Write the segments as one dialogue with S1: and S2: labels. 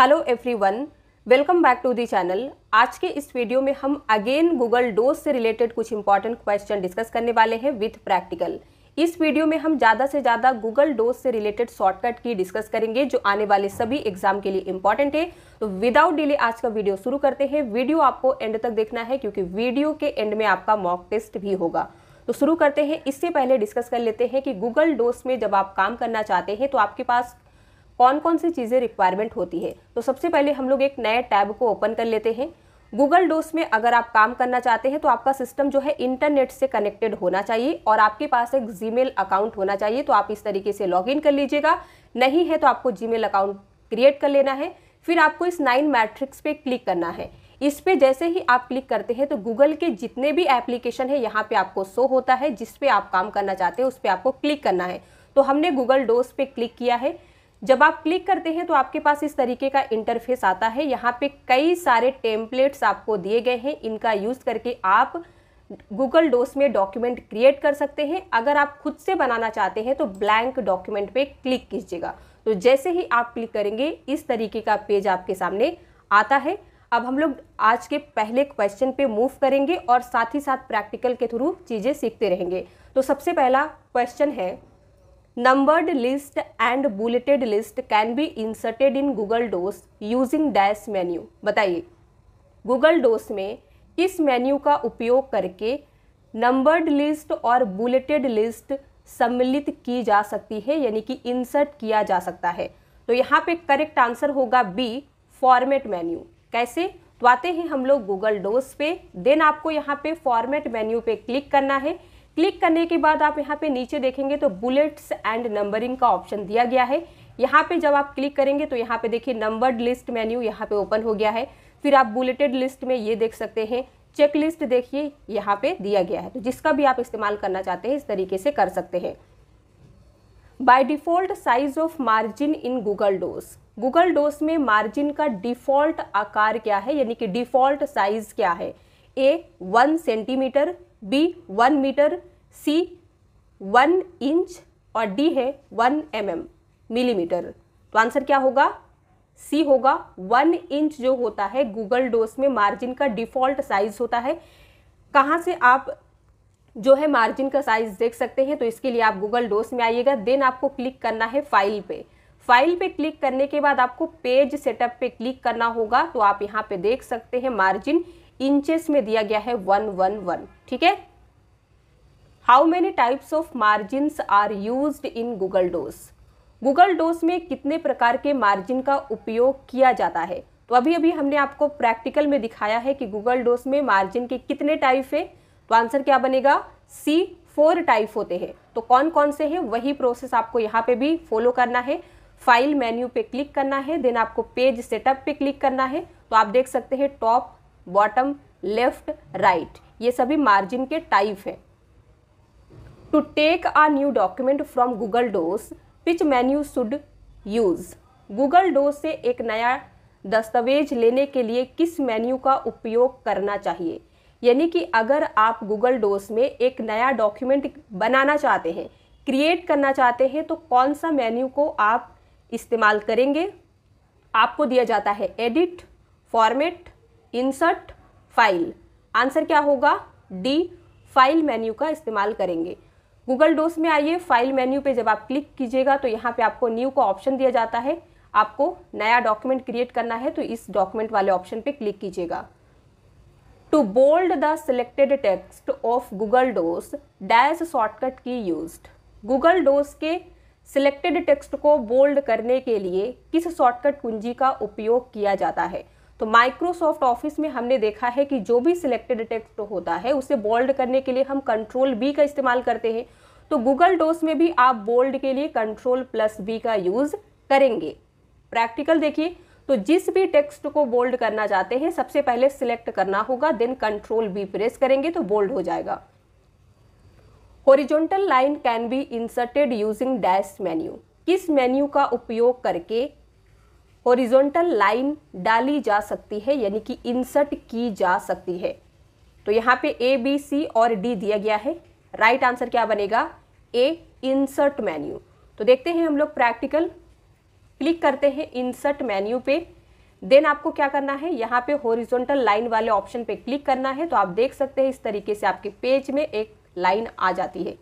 S1: hello everyone welcome back to the channel आज के इस वीडियो में हम अगेन गूगल डोज से रिलेटेड कुछ इंपॉर्टेंट क्वेश्चन डिस्कस करने वाले हैं विथ प्रैक्टिकल इस वीडियो में हम ज़्यादा से ज़्यादा गूगल डोज से रिलेटेड शॉर्टकट की डिस्कस करेंगे जो आने वाले सभी एग्जाम के लिए इंपॉर्टेंट है तो विदाउट डिले आज का वीडियो शुरू करते हैं वीडियो आपको एंड तक देखना है क्योंकि वीडियो के एंड में आपका मॉक टेस्ट भी होगा तो शुरू करते हैं इससे पहले डिस्कस कर लेते हैं कि गूगल डोज में जब आप काम करना चाहते हैं तो आपके पास कौन कौन सी चीज़ें रिक्वायरमेंट होती है तो सबसे पहले हम लोग एक नए टैब को ओपन कर लेते हैं गूगल डोस में अगर आप काम करना चाहते हैं तो आपका सिस्टम जो है इंटरनेट से कनेक्टेड होना चाहिए और आपके पास एक जीमेल अकाउंट होना चाहिए तो आप इस तरीके से लॉगिन कर लीजिएगा नहीं है तो आपको जीमेल अकाउंट क्रिएट कर लेना है फिर आपको इस नाइन मैट्रिक्स पे क्लिक करना है इस पे जैसे ही आप क्लिक करते हैं तो गूगल के जितने भी एप्लीकेशन है यहाँ पे आपको शो होता है जिस पे आप काम करना चाहते हैं उस पर आपको क्लिक करना है तो हमने गूगल डोज पे क्लिक किया है जब आप क्लिक करते हैं तो आपके पास इस तरीके का इंटरफेस आता है यहाँ पे कई सारे टेम्पलेट्स आपको दिए गए हैं इनका यूज़ करके आप गूगल डोस में डॉक्यूमेंट क्रिएट कर सकते हैं अगर आप खुद से बनाना चाहते हैं तो ब्लैंक डॉक्यूमेंट पे क्लिक कीजिएगा तो जैसे ही आप क्लिक करेंगे इस तरीके का पेज आपके सामने आता है अब हम लोग आज के पहले क्वेश्चन पे मूव करेंगे और साथ ही साथ प्रैक्टिकल के थ्रू चीज़ें सीखते रहेंगे तो सबसे पहला क्वेश्चन है numbered list and bulleted list can be inserted in google docs using dash menu बताइए google docs में किस मेन्यू का उपयोग करके नंबर्ड लिस्ट और बुलेटेड लिस्ट सम्मिलित की जा सकती है यानी कि इंसर्ट किया जा सकता है तो यहाँ पे करेक्ट आंसर होगा बी फॉर्मेट मेन्यू कैसे तो आते हैं हम लोग गूगल डोज पे देन आपको यहाँ पे फॉर्मेट मेन्यू पे क्लिक करना है क्लिक करने के बाद आप यहाँ पे नीचे देखेंगे तो बुलेट्स एंड नंबरिंग का ऑप्शन दिया गया है यहाँ पे जब आप क्लिक करेंगे तो यहाँ पे देखिए नंबर्ड लिस्ट मेन्यू यहाँ पे ओपन हो गया है फिर आप बुलेटेड लिस्ट में ये देख सकते हैं चेक लिस्ट देखिए यहाँ पे दिया गया है तो जिसका भी आप इस्तेमाल करना चाहते हैं इस तरीके से कर सकते हैं by default size of margin in Google dose Google dose में मार्जिन का डिफ़ॉल्ट आकार क्या है यानी कि डिफ़ॉल्ट साइज़ क्या है A one centimetre B one metre C one inch और डी है वन एम एम मिलीमीटर तो आंसर क्या होगा सी होगा वन इंच जो होता है गूगल डोस में मार्जिन का डिफ़ॉल्ट साइज़ होता है कहाँ से आप जो है मार्जिन का साइज़ देख सकते हैं तो इसके लिए आप गूगल डोस में आइएगा देन आपको क्लिक करना है फाइल पे फाइल पे क्लिक करने के बाद आपको पेज सेटअप पे क्लिक करना होगा तो आप यहाँ पे देख सकते हैं मार्जिन इंचेस में दिया गया है वन वन वन ठीक है how many types of margin are use in Google dose Google डोस में कितने प्रकार के मार्जिन का उपयोग किया जाता है तो अभी अभी हमने आपको प्रैक्टिकल में दिखाया है कि गूगल डोस में मार्जिन के कितने टाइप है तो आंसर क्या बनेगा सी फोर टाइप होते हैं तो कौन कौन से हैं वही प्रोसेस आपको यहाँ पे भी फॉलो करना है फाइल मेन्यू पे क्लिक करना है देन आपको पेज सेटअप पे क्लिक करना है तो आप देख सकते हैं टॉप बॉटम लेफ्ट राइट ये सभी मार्जिन के टाइप हैं to take a new document from Google Docs which menu should use Google Docs से एक नया दस्तावेज लेने के लिए किस मेन्यू का उपयोग करना चाहिए यानी कि अगर आप गूगल डोस में एक नया डॉक्यूमेंट बनाना चाहते हैं क्रिएट करना चाहते हैं तो कौन सा मेन्यू को आप इस्तेमाल करेंगे आपको दिया जाता है edit format insert file answer क्या होगा डी फाइल मेन्यू का इस्तेमाल करेंगे गूगल डोस में आइए फाइल मेन्यू पे जब आप क्लिक कीजिएगा तो यहाँ पे आपको न्यू का ऑप्शन दिया जाता है आपको नया डॉक्यूमेंट क्रिएट करना है तो इस डॉक्यूमेंट वाले ऑप्शन पे क्लिक कीजिएगा to bold the selected text of Google dose dash shortcut key use Google Docs के सिलेक्टेड टेक्स्ट को बोल्ड करने के लिए किस शॉर्टकट कुंजी का उपयोग किया जाता है तो माइक्रोसॉफ्ट ऑफिस में हमने देखा है कि जो भी सिलेक्टेड टेक्स्ट होता है उसे बोल्ड करने के लिए हम कंट्रोल बी का इस्तेमाल करते हैं तो गूगल डोस में भी आप बोल्ड के लिए कंट्रोल प्लस बी का यूज़ करेंगे प्रैक्टिकल देखिए तो जिस भी टेक्स्ट को बोल्ड करना चाहते हैं सबसे पहले सिलेक्ट करना होगा देन कंट्रोल बी प्रेस करेंगे तो बोल्ड हो जाएगा horizontal line can be inserted using dash menu किस मेन्यू का उपयोग करके हॉरिजॉन्टल लाइन डाली जा सकती है यानी कि इंसर्ट की जा सकती है तो यहाँ पे ए बी सी और डी दिया गया है राइट आंसर क्या बनेगा ए इंसर्ट मेन्यू तो देखते हैं हम लोग प्रैक्टिकल क्लिक करते हैं इंसर्ट मेन्यू पे देन आपको क्या करना है यहाँ पे हॉरिजॉन्टल लाइन वाले ऑप्शन पे क्लिक करना है तो आप देख सकते हैं इस तरीके से आपके पेज में एक लाइन आ जाती है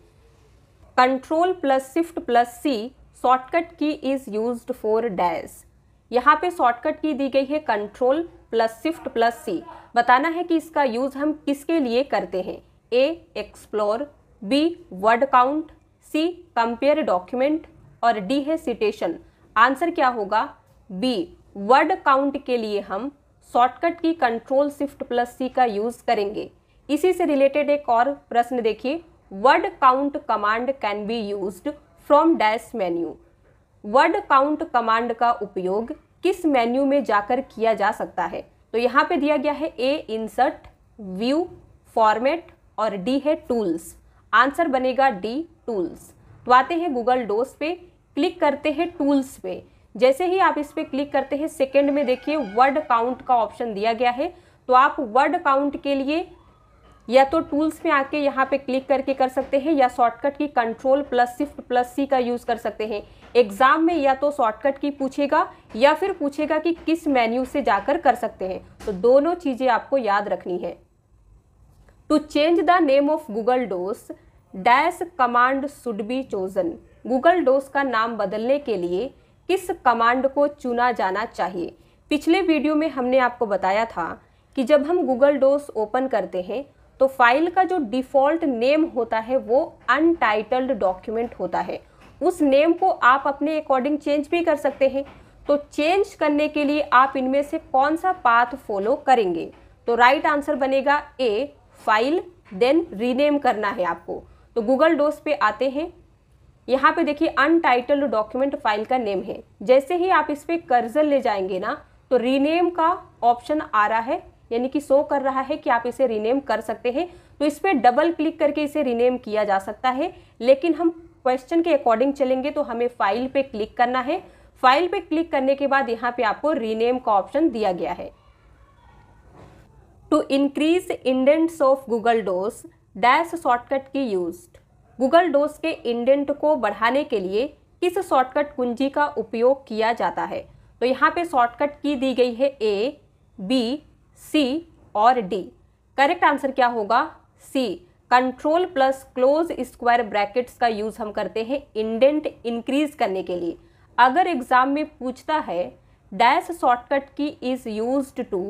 S1: control plus shift plus C shortcut key is used for dash यहाँ पे शॉर्टकट की दी गई है control plus shift plus C बताना है कि इसका यूज़ हम किसके लिए करते हैं A explore B word count C compare document और डी है सिटेशन आंसर क्या होगा बी वर्ड काउंट के लिए हम shortcut key control shift plus C का यूज़ करेंगे इसी से रिलेटेड एक और प्रश्न देखिए word count command can be used from dash menu word count command का उपयोग किस मेन्यू में जाकर किया जा सकता है तो यहाँ पे दिया गया है ए इंसर्ट व्यू फॉर्मेट और डी है टूल्स आंसर बनेगा डी टूल्स तो आते हैं गूगल डोज पे क्लिक करते हैं टूल्स पे जैसे ही आप इस पर क्लिक करते हैं सेकेंड में देखिए वर्ड काउंट का ऑप्शन दिया गया है तो आप वर्ड काउंट के लिए या तो टूल्स में आके यहाँ पे क्लिक करके कर सकते हैं या shortcut key control plus shift plus C का यूज़ कर सकते हैं एग्ज़ाम में या तो शॉर्टकट की पूछेगा या फिर पूछेगा कि किस मेन्यू से जाकर कर सकते हैं तो दोनों चीज़ें आपको याद रखनी है to change the name of Google dose dash command should be chosen Google Docs का नाम बदलने के लिए किस कमांड को चुना जाना चाहिए पिछले वीडियो में हमने आपको बताया था कि जब हम गूगल डोस ओपन करते हैं तो फाइल का जो डिफ़ॉल्ट नेम होता है वो अनटाइटल्ड डॉक्यूमेंट होता है उस नेम को आप अपने अकॉर्डिंग चेंज भी कर सकते हैं तो चेंज करने के लिए आप इनमें से कौन सा पाथ फॉलो करेंगे तो राइट आंसर बनेगा ए फाइल देन रीनेम करना है आपको तो गूगल डोज पे आते हैं यहाँ पे देखिए अनटाइटल्ड डॉक्यूमेंट फाइल का नेम है जैसे ही आप इस पर कर्जल ले जाएंगे ना तो रीनेम का ऑप्शन आ रहा है यानी कि शो कर रहा है कि आप इसे रीनेम कर सकते हैं तो इस पर डबल क्लिक करके इसे रीनेम किया जा सकता है लेकिन हम क्वेश्चन के अकॉर्डिंग चलेंगे तो हमें फाइल पे क्लिक करना है फाइल पे क्लिक करने के बाद यहाँ पे आपको रीनेम का ऑप्शन दिया गया है to increase indents of Google dose dash shortcut key use Google Docs के इंडेंट को बढ़ाने के लिए किस शॉर्टकट कुंजी का उपयोग किया जाता है तो यहाँ पे शॉर्टकट की दी गई है ए बी सी और डी करेक्ट आंसर क्या होगा C control plus close square brackets का यूज़ हम करते हैं इंडेंट इंक्रीज करने के लिए अगर एग्ज़ाम में पूछता है dash shortcut key is use to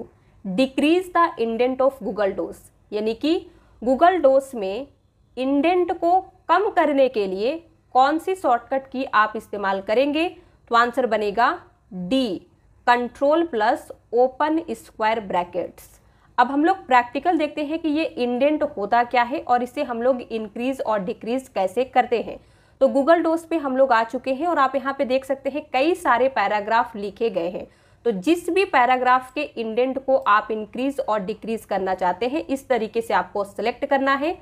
S1: decrease the indent of Google Docs यानी कि गूगल डोस में इंडेंट को कम करने के लिए कौन सी शॉर्टकट की आप इस्तेमाल करेंगे तो आंसर बनेगा D control plus open square brackets अब हम लोग प्रैक्टिकल देखते हैं कि ये इंडेंट होता क्या है और इसे हम लोग इंक्रीज और डिक्रीज कैसे करते हैं तो गूगल डोज पे हम लोग आ चुके हैं और आप यहाँ पे देख सकते हैं कई सारे पैराग्राफ लिखे गए हैं तो जिस भी पैराग्राफ के इंडेंट को आप इंक्रीज और डिक्रीज करना चाहते हैं इस तरीके से आपको सेलेक्ट करना है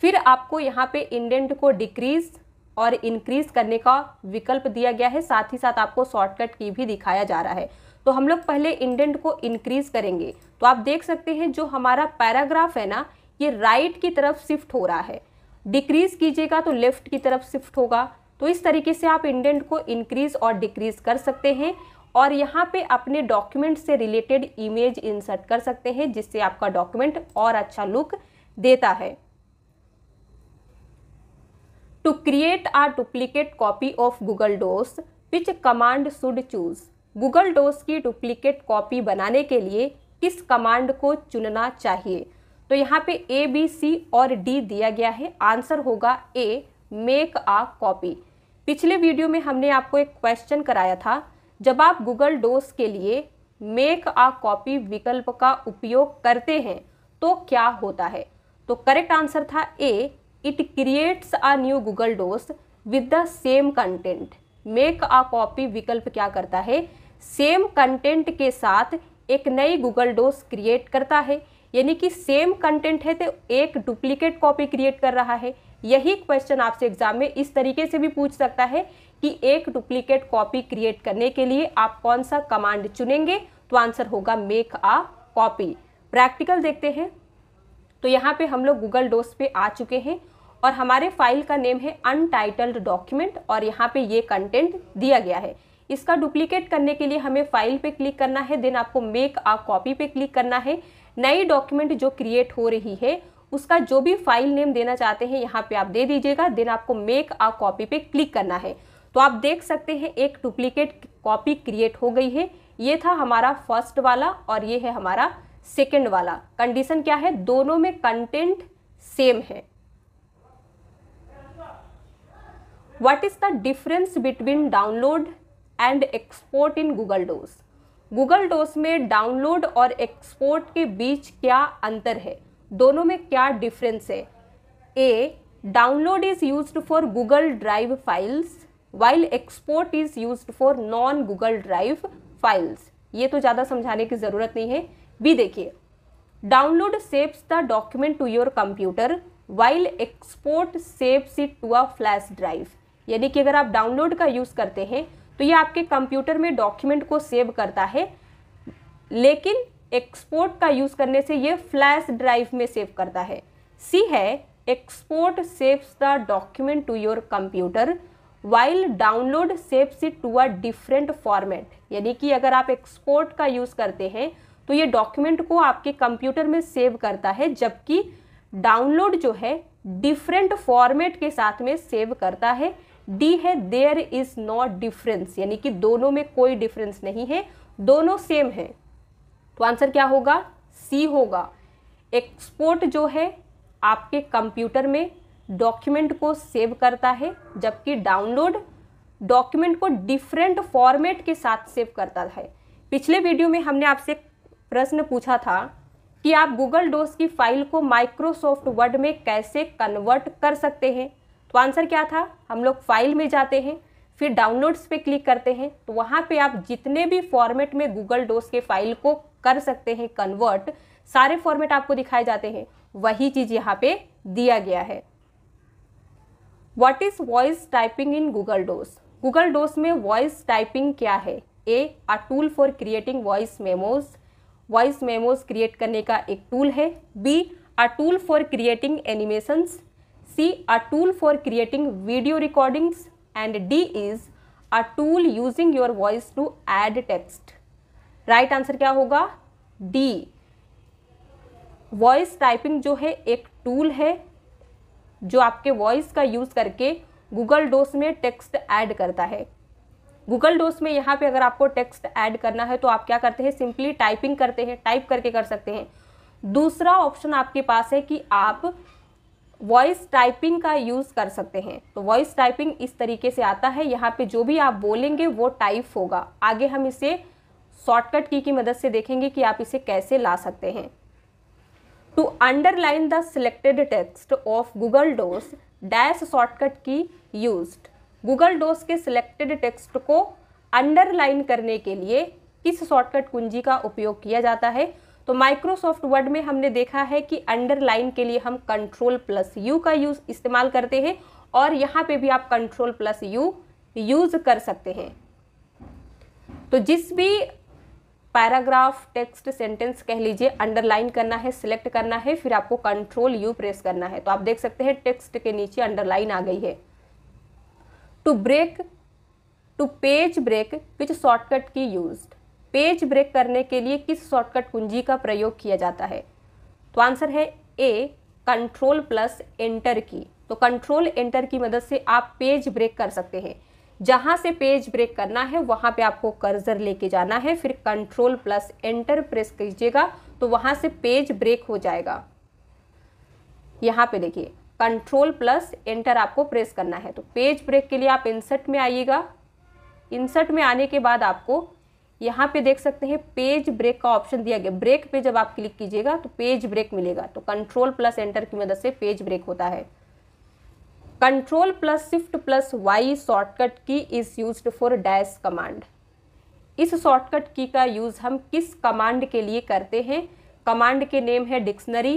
S1: फिर आपको यहाँ पे इंडेंट को डिक्रीज और इंक्रीज करने का विकल्प दिया गया है साथ ही साथ आपको शॉर्टकट की भी दिखाया जा रहा है तो हम लोग पहले इंडेंट को इंक्रीज करेंगे तो आप देख सकते हैं जो हमारा पैराग्राफ है ना ये राइट की तरफ शिफ्ट हो रहा है डिक्रीज कीजिएगा तो लेफ्ट की तरफ शिफ्ट होगा तो इस तरीके से आप इंडेंट को इंक्रीज और डिक्रीज कर सकते हैं और यहाँ पे अपने डॉक्यूमेंट से रिलेटेड इमेज इंसर्ट कर सकते हैं जिससे आपका डॉक्यूमेंट और अच्छा लुक देता है to create or duplicate copy of Google Docs which command should choose Google Docs की डुप्लीकेट कॉपी बनाने के लिए किस कमांड को चुनना चाहिए तो यहाँ पे ए बी सी और डी दिया गया है आंसर होगा ए मेक आ कॉपी पिछले वीडियो में हमने आपको एक क्वेश्चन कराया था जब आप गूगल डोस के लिए मेक आ कॉपी विकल्प का उपयोग करते हैं तो क्या होता है तो करेक्ट आंसर था A it creates a new Google Docs with the same content make a copy विकल्प क्या करता है सेम कंटेंट के साथ एक नई गूगल डोज क्रिएट करता है यानी कि सेम कंटेंट है तो एक डुप्लीकेट कॉपी क्रिएट कर रहा है यही क्वेश्चन आपसे एग्जाम में इस तरीके से भी पूछ सकता है कि एक डुप्लीकेट कॉपी क्रिएट करने के लिए आप कौन सा कमांड चुनेंगे तो आंसर होगा मेक आ कॉपी प्रैक्टिकल देखते हैं तो यहाँ पे हम लोग गूगल डोज पे आ चुके हैं और हमारे फाइल का नेम है अनटाइटल्ड डॉक्यूमेंट और यहाँ पे ये कंटेंट दिया गया है इसका डुप्लीकेट करने के लिए हमें फाइल पे क्लिक करना है देन आपको मेक आ कॉपी पे क्लिक करना है नई डॉक्यूमेंट जो क्रिएट हो रही है उसका जो भी फाइल नेम देना चाहते हैं यहाँ पे आप दे दीजिएगा देन आपको मेक आ कॉपी पे क्लिक करना है तो आप देख सकते हैं एक डुप्लीकेट कॉपी क्रिएट हो गई है ये था हमारा फर्स्ट वाला और ये है हमारा सेकेंड वाला कंडीशन क्या है दोनों में कंटेंट सेम है what is the difference between download and export in Google dose Google dose में डाउनलोड और एक्सपोर्ट के बीच क्या अंतर है दोनों में क्या डिफरेंस है A download is use for Google Drive files while export is use for non Google Drive files ये तो ज़्यादा समझाने की ज़रूरत नहीं है बी देखिए download saves the document to your computer while export saves it to a flash drive यानी कि अगर आप डाउनलोड का यूज़ करते हैं तो ये आपके कंप्यूटर में डॉक्यूमेंट को सेव करता है लेकिन एक्सपोर्ट का यूज़ करने से ये फ्लैश ड्राइव में सेव करता है सी है export saves the document to your computer while download saves it to a different format यानी कि अगर आप एक्सपोर्ट का यूज़ करते हैं तो ये डॉक्यूमेंट को आपके कंप्यूटर में सेव करता है जबकि डाउनलोड जो है डिफरेंट फॉर्मेट के साथ में सेव करता है डी है देयर इज नॉट डिफरेंस यानी कि दोनों में कोई डिफरेंस नहीं है दोनों सेम है तो आंसर क्या होगा सी होगा एक्सपोर्ट जो है आपके कंप्यूटर में डॉक्यूमेंट को सेव करता है जबकि डाउनलोड डॉक्यूमेंट को डिफरेंट फॉर्मेट के साथ सेव करता है पिछले वीडियो में हमने आपसे प्रश्न पूछा था कि आप गूगल डोज की फाइल को माइक्रोसॉफ्ट वर्ड में कैसे कन्वर्ट कर सकते हैं तो आंसर क्या था हम लोग फाइल में जाते हैं फिर डाउनलोड्स पे क्लिक करते हैं तो वहाँ पे आप जितने भी फॉर्मेट में गूगल डोस के फाइल को कर सकते हैं कन्वर्ट सारे फॉर्मेट आपको दिखाए जाते हैं वही चीज़ यहाँ पे दिया गया है what is voice typing in Google dose Google डोस में वॉइस टाइपिंग क्या है A a tool for creating voice memos voice memos create करने का एक टूल है B a tool for creating animations C a tool for creating video recordings and D is a tool using your voice to add text right answer क्या होगा D voice typing जो है एक tool है जो आपके voice का use करके गूगल डोस में टेक्स्ट ऐड करता है गूगल डोस में यहाँ पे अगर आपको टेक्स्ट ऐड करना है तो आप क्या करते हैं सिंपली टाइपिंग करते हैं टाइप करके कर सकते हैं दूसरा ऑप्शन आपके पास है कि आप वॉइस टाइपिंग का यूज़ कर सकते हैं तो वॉइस टाइपिंग इस तरीके से आता है यहाँ पे जो भी आप बोलेंगे वो टाइप होगा आगे हम इसे शॉर्टकट की की मदद से देखेंगे कि आप इसे कैसे ला सकते हैं to underline the selected text of Google dose dash shortcut key use Google Docs के सिलेक्टेड टेक्स्ट को अंडरलाइन करने के लिए किस शॉर्टकट कुंजी का उपयोग किया जाता है तो माइक्रोसॉफ्ट वर्ड में हमने देखा है कि अंडरलाइन के लिए हम कंट्रोल प्लस यू का यूज़ इस्तेमाल करते हैं और यहाँ पे भी आप कंट्रोल प्लस यू यूज़ कर सकते हैं तो जिस भी पैराग्राफ टेक्स्ट सेंटेंस कह लीजिए अंडरलाइन करना है सिलेक्ट करना है फिर आपको कंट्रोल यू प्रेस करना है तो आप देख सकते हैं टेक्स्ट के नीचे अंडरलाइन आ गई है to break to page break which shortcut key used page break करने के लिए किस शॉर्टकट कुंजी का प्रयोग किया जाता है तो आंसर है ए कंट्रोल प्लस एंटर की तो कंट्रोल एंटर की मदद से आप पेज ब्रेक कर सकते हैं जहाँ से पेज ब्रेक करना है वहाँ पे आपको कर्जर लेके जाना है फिर कंट्रोल प्लस एंटर प्रेस कीजिएगा तो वहां से पेज ब्रेक हो जाएगा यहाँ पे देखिए कंट्रोल प्लस एंटर आपको प्रेस करना है तो पेज ब्रेक के लिए आप इंसर्ट में आइएगा इंसर्ट में आने के बाद आपको यहाँ पे देख सकते हैं पेज ब्रेक का ऑप्शन दिया गया ब्रेक पे जब आप क्लिक कीजिएगा तो पेज ब्रेक मिलेगा तो कंट्रोल प्लस एंटर की मदद से पेज ब्रेक होता है control plus shift plus Y shortcut key is use for dash command इस शॉर्टकट की का यूज़ हम किस कमांड के लिए करते हैं कमांड के नेम है डिक्शनरी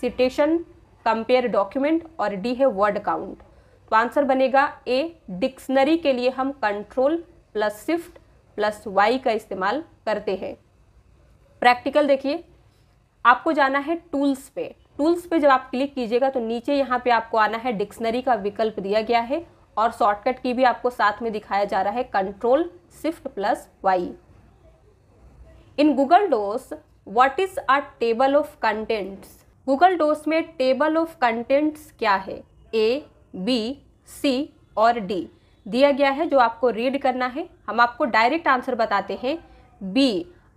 S1: सिटेशन कंपेयर डॉक्यूमेंट और डी है वर्ड काउंट तो आंसर बनेगा ए डिक्शनरी के लिए हम control plus shift plus Y का इस्तेमाल करते हैं प्रैक्टिकल देखिए आपको जाना है टूल्स पे टूल्स पे जब आप क्लिक कीजिएगा तो नीचे यहाँ पे आपको आना है डिक्शनरी का विकल्प दिया गया है और शॉर्टकट की भी आपको साथ में दिखाया जा रहा है control shift plus Y in Google docs what is a table of contents Google डोस में टेबल ऑफ कंटेंट्स क्या है ए बी सी और डी दिया गया है जो आपको रीड करना है हम आपको डायरेक्ट आंसर बताते हैं B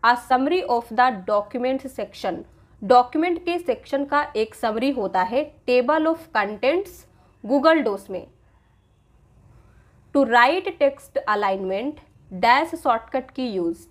S1: a summary of the document section document के सेक्शन का एक समरी होता है टेबल ऑफ कंटेंट्स गूगल डोस में to right text alignment dash shortcut key use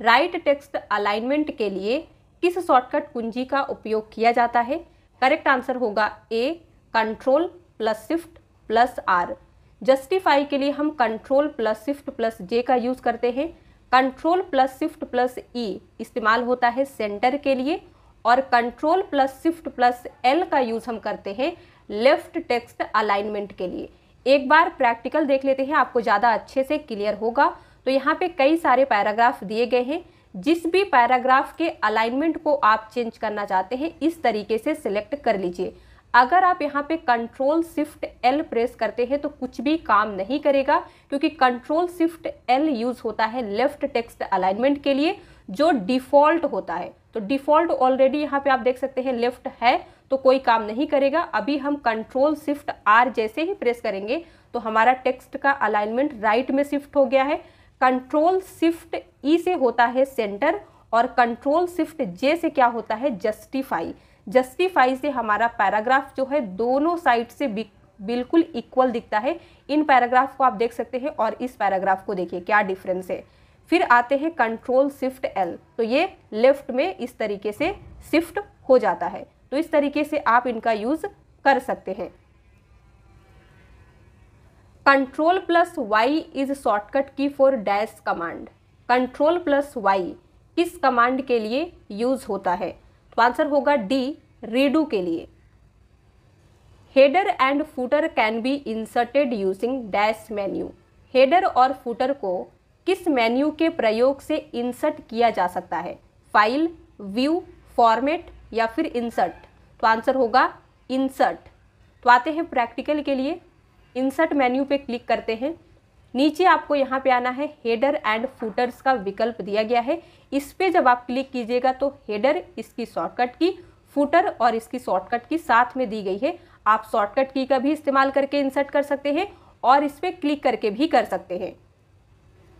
S1: right text alignment के लिए किस शॉर्टकट कुंजी का उपयोग किया जाता है करेक्ट आंसर होगा A control plus shift plus R justify के लिए हम control plus shift plus J का यूज़ करते हैं control plus shift plus E इस्तेमाल होता है सेंटर के लिए और control plus shift plus L का यूज़ हम करते हैं लेफ्ट टेक्स्ट अलाइनमेंट के लिए एक बार प्रैक्टिकल देख लेते हैं आपको ज़्यादा अच्छे से क्लियर होगा तो यहाँ पे कई सारे पैराग्राफ दिए गए हैं जिस भी पैराग्राफ के अलाइनमेंट को आप चेंज करना चाहते हैं इस तरीके से सिलेक्ट कर लीजिए अगर आप यहाँ पे कंट्रोल शिफ्ट एल प्रेस करते हैं तो कुछ भी काम नहीं करेगा क्योंकि कंट्रोल शिफ्ट एल यूज़ होता है लेफ्ट टेक्स्ट अलाइनमेंट के लिए जो डिफ़ॉल्ट होता है तो डिफ़ॉल्ट ऑलरेडी यहाँ पे आप देख सकते हैं लेफ़्ट है तो कोई काम नहीं करेगा अभी हम कंट्रोल शिफ्ट आर जैसे ही प्रेस करेंगे तो हमारा टेक्स्ट का अलाइनमेंट राइट में शिफ्ट हो गया है कंट्रोल शिफ्ट ई से होता है सेंटर और कंट्रोल शिफ्ट जे से क्या होता है जस्टिफाई जस्टिफाई से हमारा पैराग्राफ जो है दोनों साइड से बिल्कुल इक्वल दिखता है इन पैराग्राफ को आप देख सकते हैं और इस पैराग्राफ को देखिए क्या डिफरेंस है फिर आते हैं कंट्रोल शिफ्ट एल तो ये लेफ्ट में इस तरीके से शिफ्ट हो जाता है तो इस तरीके से आप इनका यूज़ कर सकते हैं control plus Y is shortcut key for dash command control plus Y इस कमांड के लिए यूज़ होता है तो आंसर होगा डी रीडू के लिए header and footer can be inserted using dash menu header और फूटर को किस मेन्यू के प्रयोग से इंसर्ट किया जा सकता है फाइल व्यू फॉर्मेट या फिर इंसर्ट तो आंसर होगा इंसर्ट तो आते हैं प्रैक्टिकल के लिए इंसर्ट मेन्यू पे क्लिक करते हैं नीचे आपको यहाँ पे आना है हेडर एंड फूटर्स का विकल्प दिया गया है इस पर जब आप क्लिक कीजिएगा तो हेडर इसकी शॉर्टकट की फूटर और इसकी शॉर्टकट की साथ में दी गई है आप शॉर्टकट की का भी इस्तेमाल करके इंसर्ट कर सकते हैं और इस पर क्लिक करके भी कर सकते हैं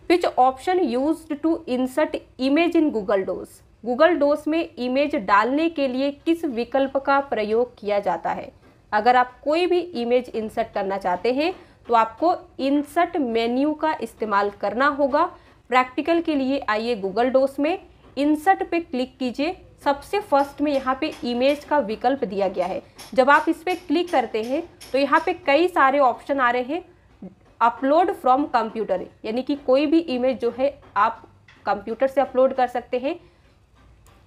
S1: which option use to insert image in Google dose Google dose में इमेज डालने के लिए किस विकल्प का प्रयोग किया जाता है अगर आप कोई भी इमेज इंसर्ट करना चाहते हैं तो आपको इंसर्ट मेन्यू का इस्तेमाल करना होगा प्रैक्टिकल के लिए आइए गूगल डोस में इंसर्ट पे क्लिक कीजिए सबसे फर्स्ट में यहाँ पे इमेज का विकल्प दिया गया है जब आप इस पर क्लिक करते हैं तो यहाँ पे कई सारे ऑप्शन आ रहे हैं अपलोड फ्रॉम कंप्यूटर यानी कि कोई भी इमेज जो है आप कंप्यूटर से अपलोड कर सकते हैं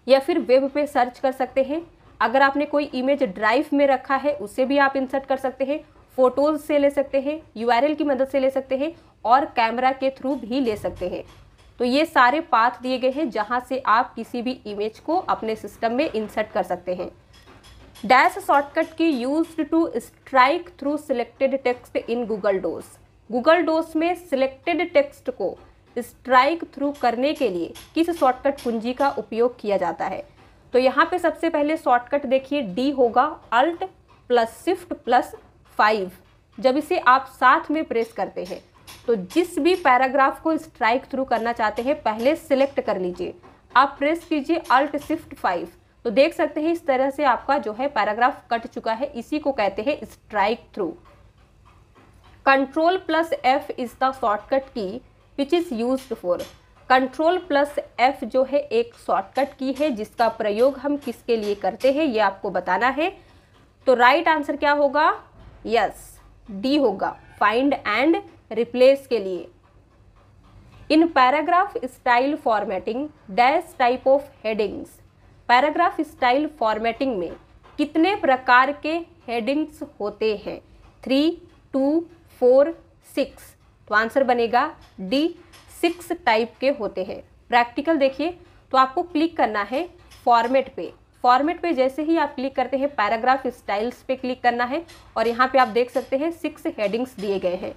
S1: या फिर वेब पे सर्च कर सकते हैं अगर आपने कोई इमेज ड्राइव में रखा है उसे भी आप इंसर्ट कर सकते हैं फ़ोटोज़ से ले सकते हैं यू की मदद से ले सकते हैं और कैमरा के थ्रू भी ले सकते हैं तो ये सारे पाथ दिए गए हैं जहाँ से आप किसी भी इमेज को अपने सिस्टम में इंसर्ट कर सकते हैं dash shortcut key use to strike through selected text in Google dose Google dose में सिलेक्टेड टेक्स्ट को स्ट्राइक थ्रू करने के लिए किस शॉर्टकट कुंजी का उपयोग किया जाता है तो यहाँ पे सबसे पहले शॉर्टकट देखिए डी होगा alt plus shift plus five जब इसे आप साथ में प्रेस करते हैं तो जिस भी पैराग्राफ को स्ट्राइक थ्रू करना चाहते हैं पहले सिलेक्ट कर लीजिए आप प्रेस कीजिए अल्ट शिफ्ट फाइव तो देख सकते हैं इस तरह से आपका जो है पैराग्राफ कट चुका है इसी को कहते हैं strike through control plus F is the shortcut key which is use for control plus F जो है एक शॉर्टकट की है जिसका प्रयोग हम किसके लिए करते हैं ये आपको बताना है तो राइट right आंसर क्या होगा यस डी होगा फाइंड एंड रिप्लेस के लिए in paragraph style formatting dash type of headings paragraph style formatting में कितने प्रकार के हेडिंग्स होते हैं थ्री टू फोर सिक्स तो आंसर बनेगा डी सिक्स टाइप के होते हैं प्रैक्टिकल देखिए तो आपको क्लिक करना है फॉर्मेट पे फॉर्मेट पे जैसे ही आप क्लिक करते हैं पैराग्राफ स्टाइल्स पे क्लिक करना है और यहाँ पे आप देख सकते हैं सिक्स हेडिंग्स दिए गए हैं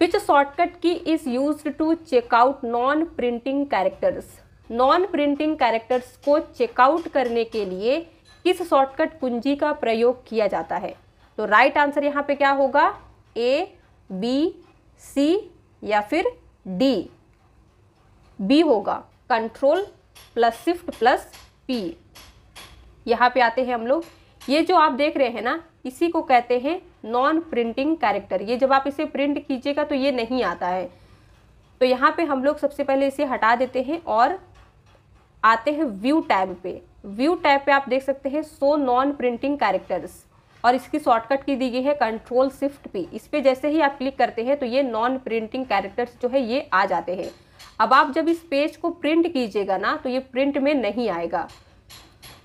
S1: which shortcut key is use to check out non printing characters non printing characters को चेकआउट करने के लिए किस शॉर्टकट कुंजी का प्रयोग किया जाता है तो राइट आंसर यहाँ पे क्या होगा ए बी सी या फिर डी बी होगा control plus shift plus P यहाँ पे आते हैं हम लोग ये जो आप देख रहे हैं ना इसी को कहते हैं नॉन प्रिंटिंग कैरेक्टर ये जब आप इसे प्रिंट कीजिएगा तो ये नहीं आता है तो यहाँ पे हम लोग सबसे पहले इसे हटा देते हैं और आते हैं व्यू टैब पे व्यू टैब पे आप देख सकते हैं सो नॉन प्रिंटिंग कैरेक्टर्स और इसकी शॉर्टकट की दी गई है कंट्रोल शिफ्ट पी इस पर जैसे ही आप क्लिक करते हैं तो ये नॉन प्रिंटिंग कैरेक्टर्स जो है ये आ जाते हैं अब आप जब इस पेज को प्रिंट कीजिएगा ना तो ये प्रिंट में नहीं आएगा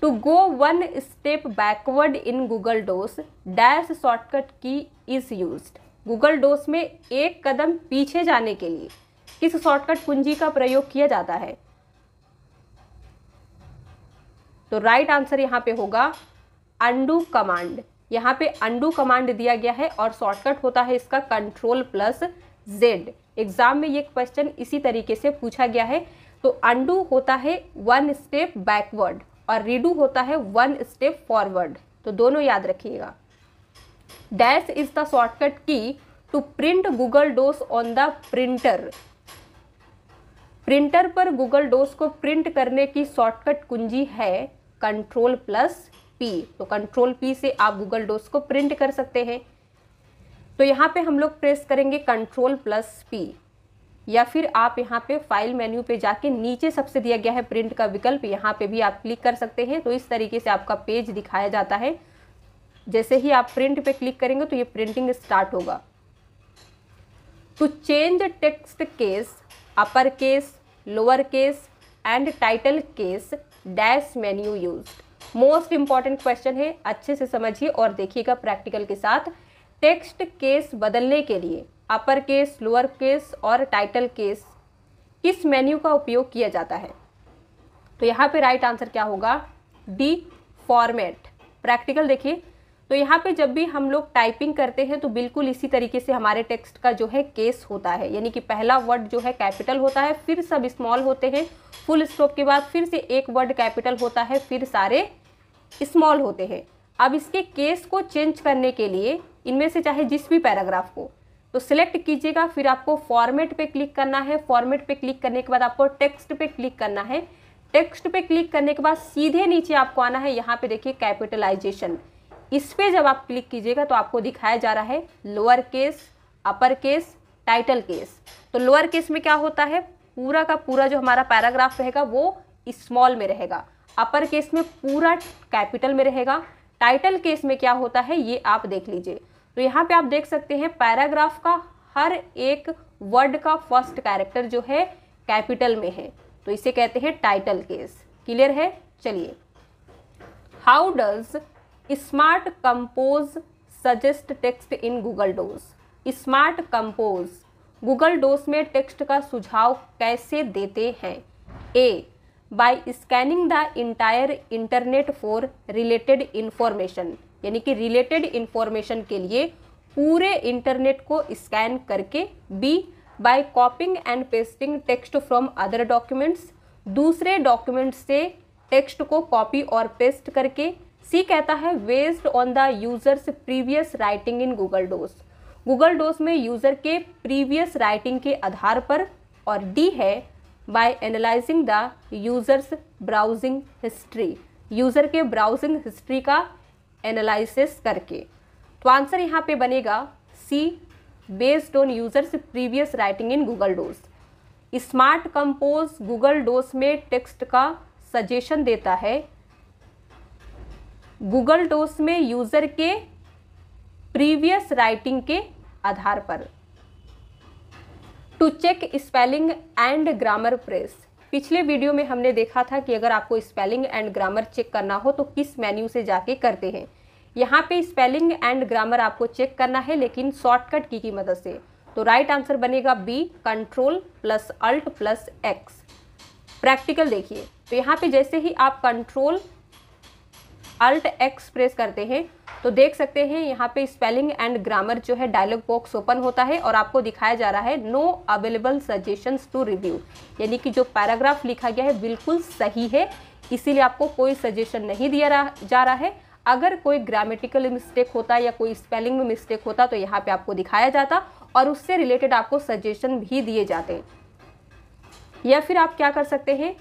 S1: to go one step backward in Google dose dash shortcut key is use Google डोस में एक कदम पीछे जाने के लिए किस शॉर्टकट कुंजी का प्रयोग किया जाता है तो राइट आंसर यहाँ पे होगा अंडू कमांड यहाँ पे अंडू कमांड दिया गया है और शॉर्टकट होता है इसका कंट्रोल प्लस जेड एग्जाम में ये क्वेश्चन इसी तरीके से पूछा गया है तो अंडू होता है वन स्टेप बैकवर्ड और रीडू होता है वन स्टेप फॉरवर्ड तो दोनों याद रखिएगा dash is the shortcut key to print Google docs on the printer printer पर गूगल डोस को प्रिंट करने की शॉर्टकट कुंजी है कंट्रोल प्लस पी तो कंट्रोल पी से आप गूगल डोस को प्रिंट कर सकते हैं तो यहाँ पे हम लोग प्रेस करेंगे कंट्रोल प्लस पी या फिर आप यहाँ पे फाइल मेन्यू पे जाके नीचे सबसे दिया गया है प्रिंट का विकल्प यहाँ पे भी आप क्लिक कर सकते हैं तो इस तरीके से आपका पेज दिखाया जाता है जैसे ही आप प्रिंट पे क्लिक करेंगे तो ये प्रिंटिंग स्टार्ट होगा to change text case upper case lower case and title case dash menu use most important question है अच्छे से समझिए और देखिएगा प्रैक्टिकल के साथ टेक्स्ट केस बदलने के लिए अपर केस लोअर केस और टाइटल केस किस मेन्यू का उपयोग किया जाता है तो यहाँ पे राइट आंसर क्या होगा डी फॉर्मेट प्रैक्टिकल देखिए तो यहाँ पे जब भी हम लोग टाइपिंग करते हैं तो बिल्कुल इसी तरीके से हमारे टेक्स्ट का जो है केस होता है यानी कि पहला वर्ड जो है कैपिटल होता है फिर सब स्मॉल होते हैं फुल स्टॉप के बाद फिर से एक वर्ड कैपिटल होता है फिर सारे स्मॉल होते हैं अब इसके केस को चेंज करने के लिए इनमें से चाहे जिस भी पैराग्राफ को तो सिलेक्ट कीजिएगा फिर आपको फॉर्मेट पे क्लिक करना है फॉर्मेट पे क्लिक करने के बाद आपको टेक्स्ट पे क्लिक करना है टेक्स्ट पे क्लिक करने के बाद सीधे नीचे आपको आना है यहाँ पे देखिए कैपिटलाइजेशन इस पर जब आप क्लिक कीजिएगा तो आपको दिखाया जा रहा है lower case upper case title case तो लोअर केस में क्या होता है पूरा का पूरा जो हमारा पैराग्राफ रहेगा वो स्मॉल में रहेगा अपर केस में पूरा कैपिटल में रहेगा टाइटल केस में क्या होता है ये आप देख लीजिए तो यहाँ पे आप देख सकते हैं पैराग्राफ का हर एक वर्ड का फर्स्ट कैरेक्टर जो है कैपिटल में है तो इसे कहते हैं टाइटल केस क्लियर है चलिए how does smart compose suggest text in Google docs smart compose Google dose में टेक्स्ट का सुझाव कैसे देते हैं A by scanning the entire internet for related information यानी कि रिलेटेड इंफॉर्मेशन के लिए पूरे इंटरनेट को स्कैन करके B by copying and pasting text from other documents दूसरे डॉक्यूमेंट से टेक्स्ट को कॉपी और पेस्ट करके सी कहता है based on the user's previous writing in Google dose Google dose में यूजर के प्रीवियस राइटिंग के आधार पर और डी है by analysing the user's browsing history user के ब्राउजिंग हिस्ट्री का एनालिसिस करके तो आंसर यहाँ पे बनेगा C based on user's previous writing in Google docs smart compose Google dose में टेक्स्ट का सजेशन देता है गूगल डोज में यूज़र के प्रीवियस राइटिंग के आधार पर to check spelling and grammar press पिछले वीडियो में हमने देखा था कि अगर आपको स्पेलिंग एंड ग्रामर चेक करना हो तो किस मेन्यू से जाके करते हैं यहाँ पे स्पेलिंग एंड ग्रामर आपको चेक करना है लेकिन शॉर्टकट की की मदद से तो राइट आंसर बनेगा B control plus alt plus X practical देखिए तो यहाँ पे जैसे ही आप कंट्रोल अल्ट एक्स प्रेस करते हैं तो देख सकते हैं यहाँ पे स्पेलिंग एंड ग्रामर जो है डायलॉग बॉक्स ओपन होता है और आपको दिखाया जा रहा है no available suggestions to review यानी कि जो पैराग्राफ लिखा गया है बिल्कुल सही है इसीलिए आपको कोई सजेशन नहीं दिया जा रहा है अगर कोई ग्रामेटिकल मिस्टेक होता या कोई स्पेलिंग में मिस्टेक होता तो यहाँ पे आपको दिखाया जाता और उससे रिलेटेड आपको सजेशन भी दिए जाते या फिर आप क्या कर सकते हैं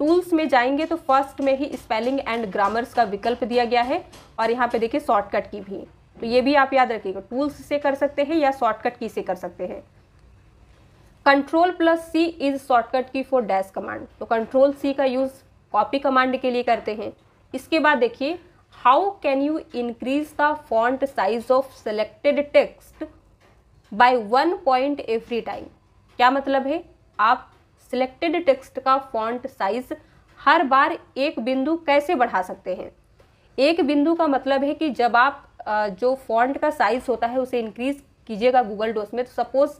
S1: टूल्स में जाएंगे तो फर्स्ट में ही स्पेलिंग एंड ग्रामर्स का विकल्प दिया गया है और यहाँ पे देखिए शॉर्टकट की भी तो ये भी आप याद रखिएगा टूल्स से कर सकते हैं या शॉर्टकट की से कर सकते हैं control plus C is shortcut key for dash command तो कंट्रोल सी का यूज़ कॉपी कमांड के लिए करते हैं इसके बाद देखिए how can you increase the font size of selected text by one point every time क्या मतलब है आप सिलेक्टेड टेक्स्ट का फॉन्ट साइज हर बार एक बिंदु कैसे बढ़ा सकते हैं एक बिंदु का मतलब है कि जब आप जो फॉन्ट का साइज़ होता है उसे इंक्रीज़ कीजिएगा गूगल डोस में तो सपोज़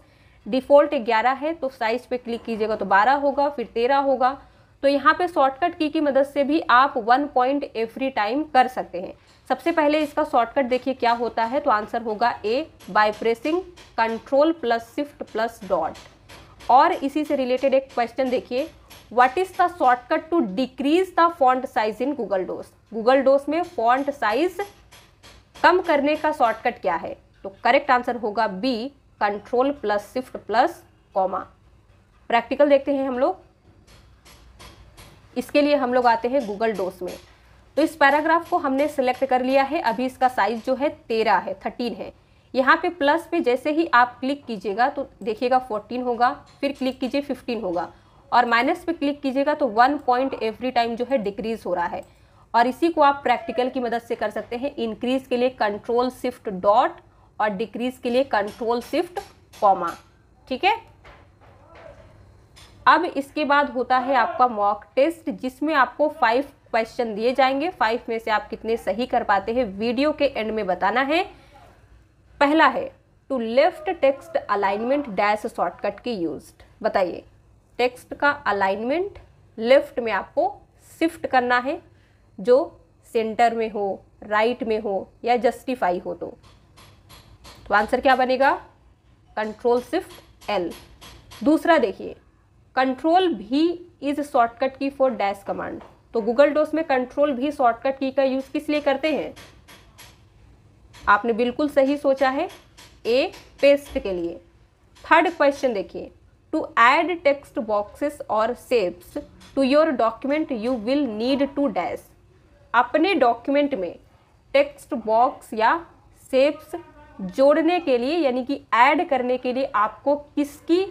S1: डिफ़ॉल्ट ग्यारह है तो साइज़ पे क्लिक कीजिएगा तो बारह होगा फिर तेरह होगा तो यहाँ पे शॉर्टकट की की मदद से भी आप वन पॉइंट एवरी टाइम कर सकते हैं सबसे पहले इसका शॉर्टकट देखिए क्या होता है तो आंसर होगा A by pressing control plus shift plus dot और इसी से रिलेटेड एक क्वेश्चन देखिए what is the shortcut to decrease the font size in Google dose Google डोस में फॉन्ट साइज कम करने का शॉर्टकट क्या है तो करेक्ट आंसर होगा B control plus shift plus comma practical देखते हैं हम लोग इसके लिए हम लोग आते हैं गूगल डोस में तो इस पैराग्राफ को हमने सिलेक्ट कर लिया है अभी इसका साइज जो है तेरह है थर्टीन है यहाँ पे प्लस पे जैसे ही आप क्लिक कीजिएगा तो देखिएगा फोर्टीन होगा फिर क्लिक कीजिए फिफ्टीन होगा और माइनस पे क्लिक कीजिएगा तो वन पॉइंट एवरी टाइम जो है डिक्रीज़ हो रहा है और इसी को आप प्रैक्टिकल की मदद से कर सकते हैं इंक्रीज़ के लिए कंट्रोल शिफ्ट डॉट और डिक्रीज़ के लिए कंट्रोल शिफ्ट कॉमा ठीक है अब इसके बाद होता है आपका मॉक टेस्ट जिसमें आपको फाइव क्वेश्चन दिए जाएंगे फाइव में से आप कितने सही कर पाते हैं वीडियो के एंड में बताना है पहला है to left text alignment dash shortcut key use बताइए टेक्स्ट का अलाइनमेंट लेफ्ट में आपको शिफ्ट करना है जो सेंटर में हो राइट right में हो या जस्टिफाई हो तो तो आंसर क्या बनेगा कंट्रोल शिफ्ट एल दूसरा देखिए control V is shortcut key for dash command तो गूगल डोस में कंट्रोल भी शॉर्टकट की का यूज़ किस लिए करते हैं आपने बिल्कुल सही सोचा है ए पेस्ट के लिए थर्ड क्वेश्चन देखिए टू ऐड टेक्स्ट बॉक्सेस और shapes to your document you will need to dash अपने डॉक्यूमेंट में टेक्स्ट बॉक्स या सेप्स जोड़ने के लिए यानी कि ऐड करने के लिए आपको किसकी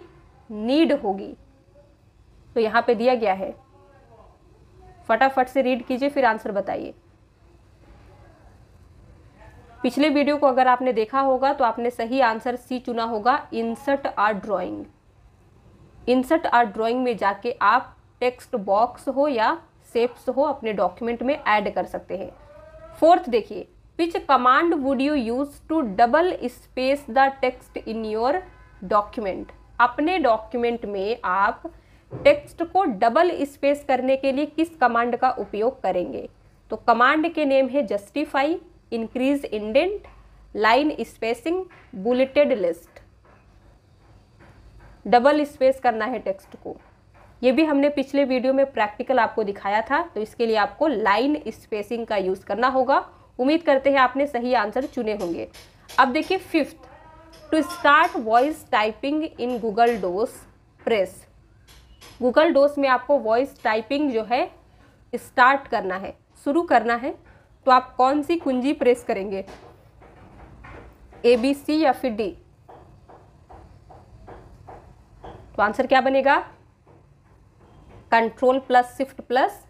S1: नीड होगी तो यहाँ पे दिया गया है फटाफट से रीड कीजिए फिर आंसर बताइए पिछले वीडियो को अगर आपने देखा होगा तो आपने सही आंसर सी चुना होगा insert or drawing insert or drawing में जाके आप टेक्स्ट बॉक्स हो या सेप्स हो अपने डॉक्यूमेंट में ऐड कर सकते हैं फोर्थ देखिए which command would you use to double space the text in your document अपने डॉक्यूमेंट में आप टेक्स्ट को डबल स्पेस करने के लिए किस कमांड का उपयोग करेंगे तो कमांड के नेम है justify increase indent line spacing bulleted list double space करना है टेक्स्ट को ये भी हमने पिछले वीडियो में प्रैक्टिकल आपको दिखाया था तो इसके लिए आपको लाइन स्पेसिंग का यूज़ करना होगा उम्मीद करते हैं आपने सही आंसर चुने होंगे अब देखिए fifth to start voice typing in Google docs press Google डोस में आपको वॉइस टाइपिंग जो है स्टार्ट करना है शुरू करना है तो आप कौन सी कुंजी प्रेस करेंगे ए बी सी या फिर डी तो आंसर क्या बनेगा control plus shift plus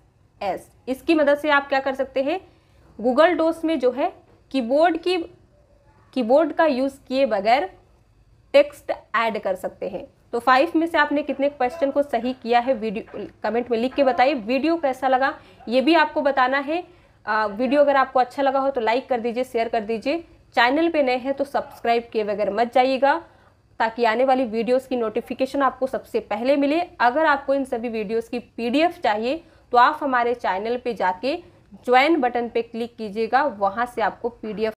S1: S इसकी मदद से आप क्या कर सकते हैं गूगल डोस में जो है कीबोर्ड की कीबोर्ड का यूज़ किए बगैर टेक्स्ट ऐड कर सकते हैं तो फाइव में से आपने कितने क्वेश्चन को सही किया है वीडियो कमेंट में लिख के बताइए वीडियो कैसा लगा ये भी आपको बताना है वीडियो अगर आपको अच्छा लगा हो तो लाइक कर दीजिए शेयर कर दीजिए चैनल पे नए हैं तो सब्सक्राइब किए बगैर मत जाइएगा ताकि आने वाली वीडियोस की नोटिफिकेशन आपको सबसे पहले मिले अगर आपको इन सभी वीडियोस की पीडीएफ चाहिए तो आप हमारे चैनल पे जाके ज्वाइन बटन पे क्लिक कीजिएगा वहाँ से आपको पीडीएफ